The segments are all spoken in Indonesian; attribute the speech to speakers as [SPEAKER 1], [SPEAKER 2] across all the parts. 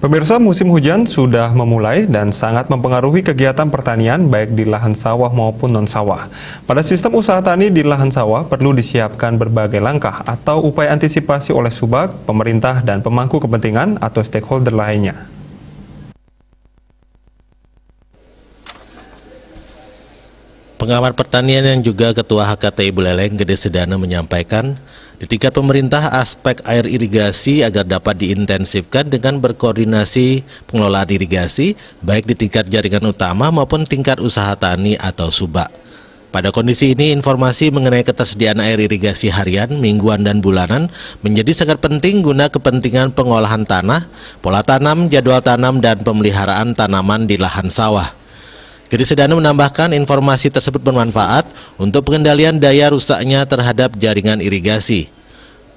[SPEAKER 1] Pemirsa, musim hujan sudah memulai dan sangat mempengaruhi kegiatan pertanian baik di lahan sawah maupun non-sawah. Pada sistem usaha tani di lahan sawah perlu disiapkan berbagai langkah atau upaya antisipasi oleh subak, pemerintah, dan pemangku kepentingan atau stakeholder lainnya.
[SPEAKER 2] Pengamat pertanian yang juga Ketua HKTI Buleleng Gede Sedana menyampaikan, di tingkat pemerintah, aspek air irigasi agar dapat diintensifkan dengan berkoordinasi pengelolaan irigasi, baik di tingkat jaringan utama maupun tingkat usaha tani atau subak. Pada kondisi ini, informasi mengenai ketersediaan air irigasi harian, mingguan, dan bulanan menjadi sangat penting guna kepentingan pengolahan tanah, pola tanam, jadwal tanam, dan pemeliharaan tanaman di lahan sawah. Krisedana menambahkan informasi tersebut bermanfaat untuk pengendalian daya rusaknya terhadap jaringan irigasi.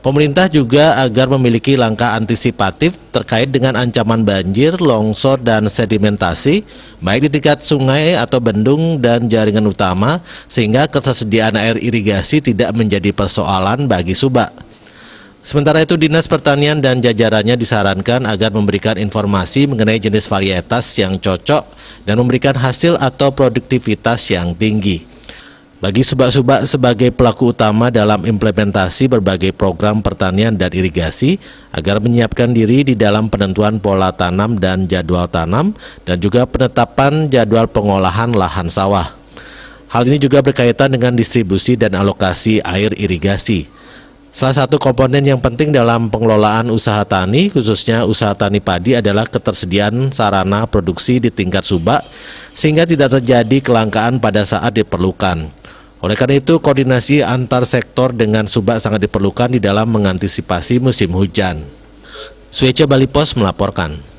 [SPEAKER 2] Pemerintah juga agar memiliki langkah antisipatif terkait dengan ancaman banjir, longsor, dan sedimentasi, baik di tingkat sungai atau bendung dan jaringan utama, sehingga ketersediaan air irigasi tidak menjadi persoalan bagi Subak. Sementara itu, Dinas Pertanian dan jajarannya disarankan agar memberikan informasi mengenai jenis varietas yang cocok dan memberikan hasil atau produktivitas yang tinggi. Bagi subak-subak sebagai pelaku utama dalam implementasi berbagai program pertanian dan irigasi, agar menyiapkan diri di dalam penentuan pola tanam dan jadwal tanam, dan juga penetapan jadwal pengolahan lahan sawah. Hal ini juga berkaitan dengan distribusi dan alokasi air irigasi. Salah satu komponen yang penting dalam pengelolaan usaha tani, khususnya usaha tani padi adalah ketersediaan sarana produksi di tingkat subak sehingga tidak terjadi kelangkaan pada saat diperlukan. Oleh karena itu, koordinasi antar sektor dengan subak sangat diperlukan di dalam mengantisipasi musim hujan. Suece Bali Pos melaporkan.